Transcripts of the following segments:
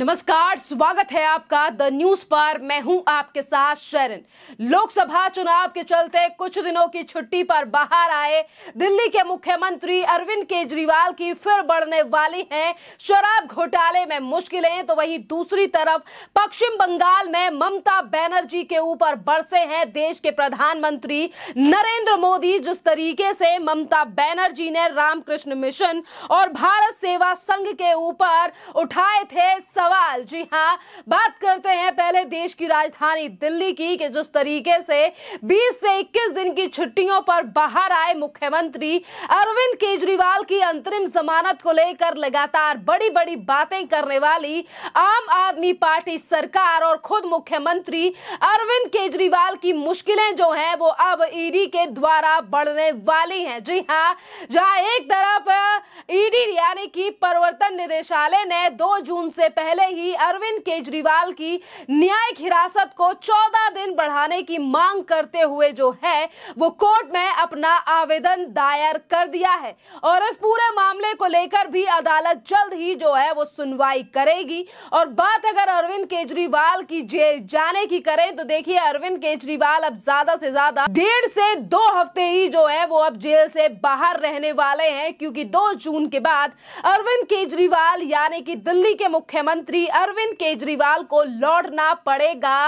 नमस्कार स्वागत है आपका द न्यूज पर मैं हूं आपके साथ शरण लोकसभा चुनाव के चलते कुछ दिनों की छुट्टी पर बाहर आए दिल्ली के मुख्यमंत्री अरविंद केजरीवाल की फिर बढ़ने वाली हैं शराब घोटाले में मुश्किलें तो वहीं दूसरी तरफ पश्चिम बंगाल में ममता बनर्जी के ऊपर बरसे हैं देश के प्रधानमंत्री नरेंद्र मोदी जिस तरीके से ममता बनर्जी ने रामकृष्ण मिशन और भारत सेवा संघ के ऊपर उठाए थे सब सवाल जी हाँ बात करते हैं पहले देश की राजधानी दिल्ली की कि जिस तरीके से 20 से 21 दिन की छुट्टियों पर बाहर आए मुख्यमंत्री अरविंद केजरीवाल की अंतरिम जमानत को लेकर लगातार बड़ी बड़ी बातें करने वाली आम आदमी पार्टी सरकार और खुद मुख्यमंत्री अरविंद केजरीवाल की मुश्किलें जो है वो अब ईडी के द्वारा बढ़ने वाली है जी हाँ जहाँ एक तरफ ईडी यानी कि प्रवर्तन निदेशालय ने दो जून से पहले पहले ही अरविंद केजरीवाल की न्यायिक हिरासत को चौदह दिन बढ़ाने की मांग करते हुए जो है वो कोर्ट में अपना आवेदन दायर कर दिया है और इस पूरे मामले को लेकर भी अदालत जल्द ही जो है वो सुनवाई करेगी और बात अगर अरविंद केजरीवाल की जेल जाने की करें तो देखिए अरविंद केजरीवाल अब ज्यादा से ज्यादा डेढ़ से दो हफ्ते ही जो है वो अब जेल से बाहर रहने वाले हैं क्योंकि दो जून के बाद अरविंद केजरीवाल यानी कि दिल्ली के मुख्यमंत्री मंत्री अरविंद केजरीवाल को लौटना पड़ेगा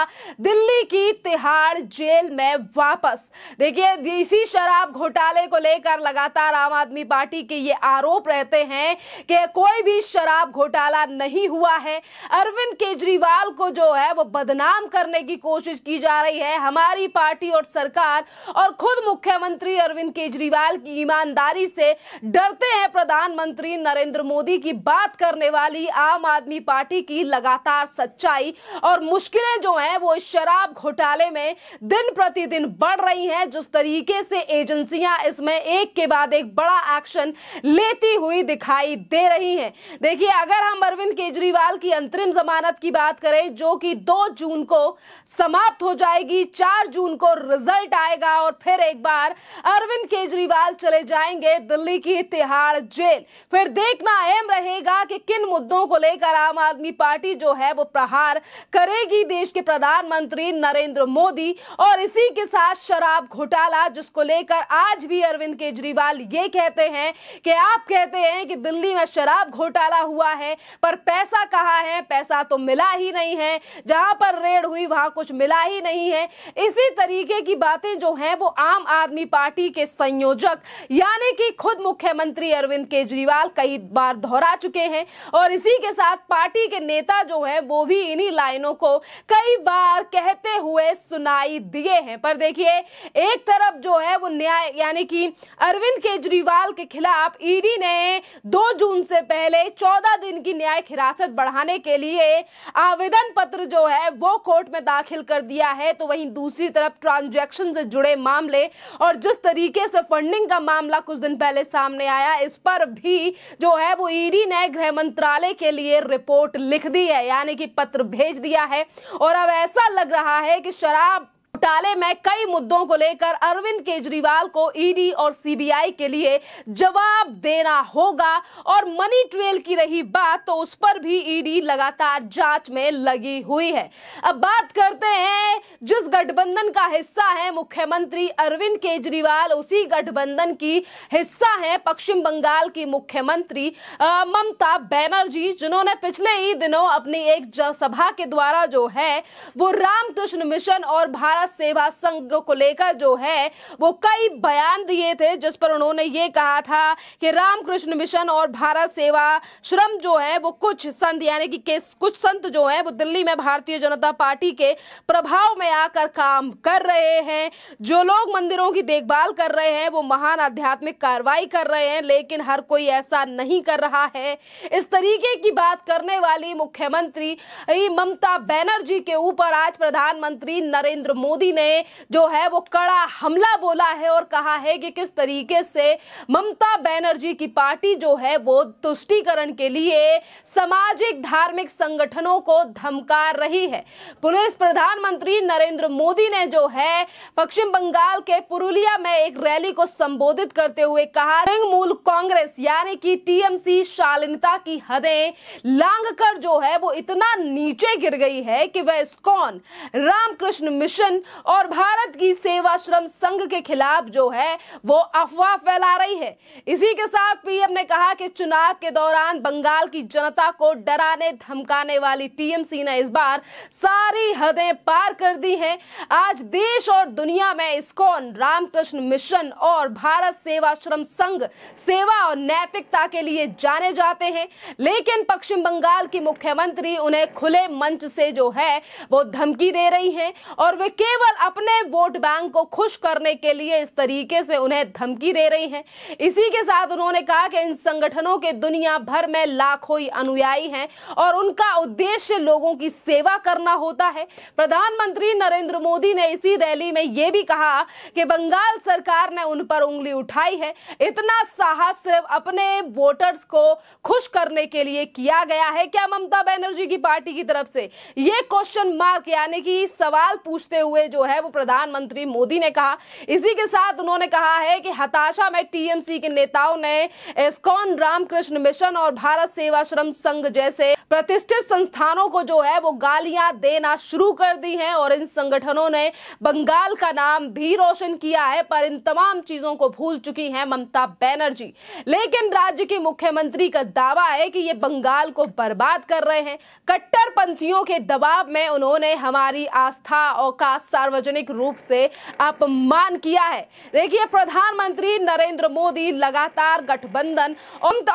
दिल्ली की तिहाड़ जेल में वापस देखिए इसी शराब घोटाले को लेकर लगातार आम आदमी पार्टी के ये आरोप रहते हैं कि कोई भी शराब घोटाला नहीं हुआ है अरविंद केजरीवाल को जो है वो बदनाम करने की कोशिश की जा रही है हमारी पार्टी और सरकार और खुद मुख्यमंत्री अरविंद केजरीवाल की ईमानदारी से डरते हैं प्रधानमंत्री नरेंद्र मोदी की बात करने वाली आम आदमी पार्टी पार्टी की लगातार सच्चाई और मुश्किलें जो हैं वो इस शराब घोटाले में दिन प्रतिदिन बढ़ रही हैं जिस तरीके से एजेंसियां इसमें एक के बाद एक बड़ा एक्शन लेती हुई दिखाई दे रही हैं देखिए अगर हम अरविंद केजरीवाल की अंतरिम जमानत की बात करें जो कि दो जून को समाप्त हो जाएगी चार जून को रिजल्ट आएगा और फिर एक बार अरविंद केजरीवाल चले जाएंगे दिल्ली की तिहाड़ जेल फिर देखना अहम रहेगा कि किन मुद्दों को लेकर आम आदमी आदमी पार्टी जो है वो प्रहार करेगी देश के प्रधानमंत्री नरेंद्र मोदी और इसी के साथ शराब घोटाला जिसको लेकर आज भी अरविंद केजरीवाल ये कहते हैं कि आप कहते हैं कि दिल्ली में शराब घोटाला हुआ है पर पैसा कहाँ है पैसा तो मिला ही नहीं है जहां पर रेड हुई वहां कुछ मिला ही नहीं है इसी तरीके की बातें जो है वो आम आदमी पार्टी के संयोजक यानी कि खुद मुख्यमंत्री अरविंद केजरीवाल कई बार दोहरा चुके हैं और इसी के साथ पार्टी पार्टी के नेता जो हैं वो भी इन्हीं लाइनों को कई बार कहते हुए सुनाई दिए हैं पर देखिए एक तरफ जो है वो न्याय यानी कि अरविंद केजरीवाल के खिलाफ ईडी ने दो जून से पहले चौदह दिन की न्यायिक हिरासत बढ़ाने के लिए आवेदन पत्र जो है वो कोर्ट में दाखिल कर दिया है तो वहीं दूसरी तरफ ट्रांजैक्शन से जुड़े मामले और जिस तरीके से फंडिंग का मामला कुछ दिन पहले सामने आया इस पर भी जो है वो ईडी ने गृह मंत्रालय के लिए रिपोर्ट लिख दी है यानी कि पत्र भेज दिया है और अब ऐसा लग रहा है कि शराब घोटाले में कई मुद्दों को लेकर अरविंद केजरीवाल को ईडी और सीबीआई के लिए जवाब देना होगा और मनी ट्रेल की रही बात तो उस पर भी ईडी लगातार जांच में लगी हुई है अब बात करते हैं जिस गठबंधन का हिस्सा है मुख्यमंत्री अरविंद केजरीवाल उसी गठबंधन की हिस्सा है पश्चिम बंगाल की मुख्यमंत्री ममता बनर्जी जिन्होंने पिछले ही दिनों अपनी एक सभा के द्वारा जो है वो रामकृष्ण मिशन और भारत समाज सेवा संघ को लेकर जो है वो कई बयान दिए थे जिस पर उन्होंने ये कहा था कि रामकृष्ण मिशन और भारत सेवा श्रम जो है वो कुछ संत यानी कि कुछ संत जो है वो दिल्ली में भारतीय जनता पार्टी के प्रभाव में आकर काम कर रहे हैं जो लोग मंदिरों की देखभाल कर रहे हैं वो महान आध्यात्मिक कार्रवाई कर रहे हैं लेकिन हर कोई ऐसा नहीं कर रहा है इस तरीके की बात करने वाली मुख्यमंत्री ममता बनर्जी के ऊपर आज प्रधानमंत्री नरेंद्र मोदी मोदी ने जो है वो कड़ा हमला बोला है और कहा है कि किस तरीके से ममता बनर्जी की पार्टी जो है वो तुष्टिकरण के लिए सामाजिक धार्मिक संगठनों को धमका रही है पुलिस प्रधानमंत्री नरेंद्र मोदी ने जो है पश्चिम बंगाल के पुरुलिया में एक रैली को संबोधित करते हुए कहा तृणमूल कांग्रेस यानी कि टीएमसी शालीनता की हदें लांग कर जो है वो इतना नीचे गिर गई है कि वह स्कॉन रामकृष्ण मिशन और भारत की सेवा श्रम संघ के खिलाफ जो है वो अफवाह फैला रही है इसी के साथ पीएम ने कहा कि चुनाव के दौरान बंगाल की जनता को डराने धमकाने वाली टीएमसी ने इस बार सारी हदें पार कर दी हैं आज देश और दुनिया में इसकोन रामकृष्ण मिशन और भारत सेवा श्रम संघ सेवा और नैतिकता के लिए जाने जाते हैं लेकिन पश्चिम बंगाल की मुख्यमंत्री उन्हें खुले मंच से जो है वो धमकी दे रही हैं और वे केवल केवल अपने वोट बैंक को खुश करने के लिए इस तरीके से उन्हें धमकी दे रही हैं इसी के साथ उन्होंने कहा कि इन संगठनों के दुनिया भर में लाखों ही अनुयायी हैं और उनका उद्देश्य लोगों की सेवा करना होता है प्रधानमंत्री नरेंद्र मोदी ने इसी रैली में यह भी कहा कि बंगाल सरकार ने उन पर उंगली उठाई है इतना साहस सिर्फ अपने वोटर्स को खुश करने के लिए किया गया है क्या ममता बनर्जी की पार्टी की तरफ से यह क्वेश्चन मार्क यानी कि सवाल पूछते हुए जो है वो प्रधानमंत्री मोदी ने कहा इसी के साथ उन्होंने कहा है कि हताशा में टीएमसी के नेताओं ने एस्कॉन रामकृष्ण मिशन और भारत सेवा श्रम संघ जैसे प्रतिष्ठित संस्थानों को जो है वो गालियां देना शुरू कर दी हैं और इन संगठनों ने बंगाल का नाम भी रोशन किया है पर इन तमाम चीजों को भूल चुकी हैं ममता बैनर्जी लेकिन राज्य की मुख्यमंत्री का दावा है कि ये बंगाल को बर्बाद कर रहे हैं कट्टरपंथियों के दबाव में उन्होंने हमारी आस्था और का सार्वजनिक रूप से अपमान किया है देखिए प्रधानमंत्री नरेंद्र मोदी लगातार गठबंधन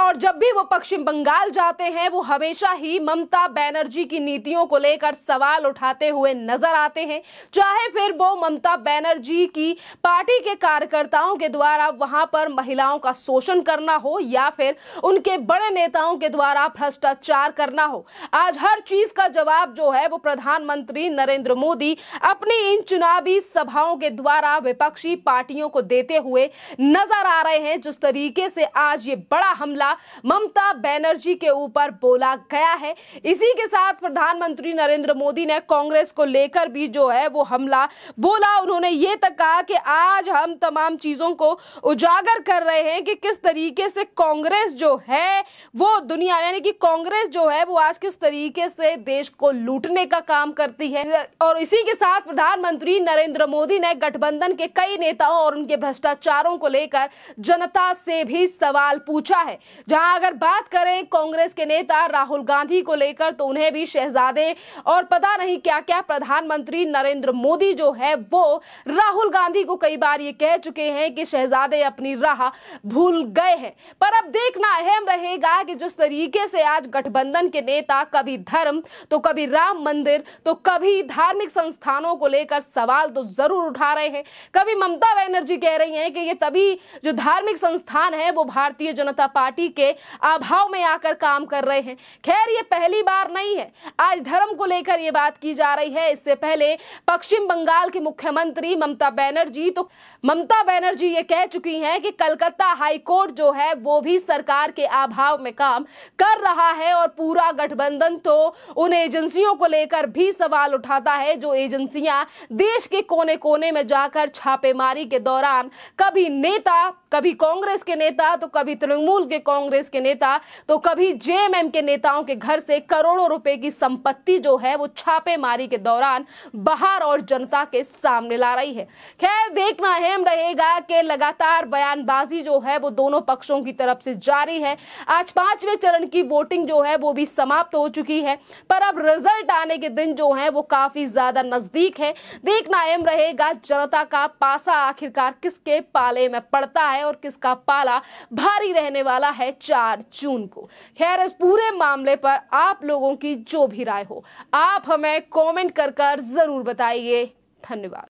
और जब भी वो पश्चिम बंगाल जाते हैं वो हमेशा ही ममता बैनर्जी की नीतियों को लेकर सवाल उठाते हुए नजर आते हैं चाहे फिर वो ममता बैनर्जी की पार्टी के कार्यकर्ताओं के द्वारा वहां पर महिलाओं का शोषण करना हो या फिर उनके बड़े नेताओं के द्वारा भ्रष्टाचार करना हो आज हर चीज का जवाब जो है वो प्रधानमंत्री नरेंद्र मोदी अपनी तीन चुनावी सभाओं के द्वारा विपक्षी पार्टियों को देते हुए नजर आ रहे हैं जिस तरीके से आज ये बड़ा हमला ममता बनर्जी के ऊपर बोला गया है इसी के साथ प्रधानमंत्री नरेंद्र मोदी ने कांग्रेस को लेकर भी जो है वो हमला बोला उन्होंने ये तक कहा कि आज हम तमाम चीजों को उजागर कर रहे हैं कि किस तरीके से कांग्रेस जो है वो दुनिया यानी कि कांग्रेस जो है वो आज किस तरीके से देश को लूटने का काम करती है और इसी के साथ प्रधान प्रधानमंत्री नरेंद्र मोदी ने गठबंधन के कई नेताओं और उनके भ्रष्टाचारों को लेकर जनता से भी सवाल पूछा है जहां अगर बात करें कांग्रेस के नेता राहुल गांधी को लेकर तो उन्हें भी शहजादे और पता नहीं क्या क्या प्रधानमंत्री नरेंद्र मोदी जो है वो राहुल गांधी को कई बार ये कह चुके हैं कि शहजादे अपनी राह भूल गए हैं पर अब देखना अहम रहेगा कि जिस तरीके से आज गठबंधन के नेता कभी धर्म तो कभी राम मंदिर तो कभी धार्मिक संस्थानों को लेकर लेकर सवाल तो जरूर उठा रहे हैं कभी ममता बनर्जी कह रही हैं कि ये तभी जो धार्मिक संस्थान है वो भारतीय जनता पार्टी के अभाव में आकर काम कर रहे हैं खैर ये पहली बार नहीं है आज धर्म को लेकर ये बात की जा रही है इससे पहले पश्चिम बंगाल की मुख्यमंत्री ममता बनर्जी तो ममता बनर्जी ये कह चुकी है कि कलकत्ता हाईकोर्ट जो है वो भी सरकार के अभाव में काम कर रहा है और पूरा गठबंधन तो उन एजेंसियों को लेकर भी सवाल उठाता है जो एजेंसियां देश के कोने कोने में जाकर छापेमारी के दौरान कभी नेता कभी कांग्रेस के नेता तो कभी तृणमूल के कांग्रेस के नेता तो कभी जेएमएम के नेताओं के घर से करोड़ों रुपए की संपत्ति जो है वो छापेमारी के दौरान बाहर और जनता के सामने ला रही है खैर देखना अहम रहेगा कि लगातार बयानबाजी जो है वो दोनों पक्षों की तरफ से जारी है आज पांचवें चरण की वोटिंग जो है वो भी समाप्त हो चुकी है पर अब रिजल्ट आने के दिन जो है वो काफी ज्यादा नजदीक है देखना एम रहेगा जनता का पासा आखिरकार किसके पाले में पड़ता है और किसका पाला भारी रहने वाला है चार जून को खैर इस पूरे मामले पर आप लोगों की जो भी राय हो आप हमें कमेंट कर कर जरूर बताइए धन्यवाद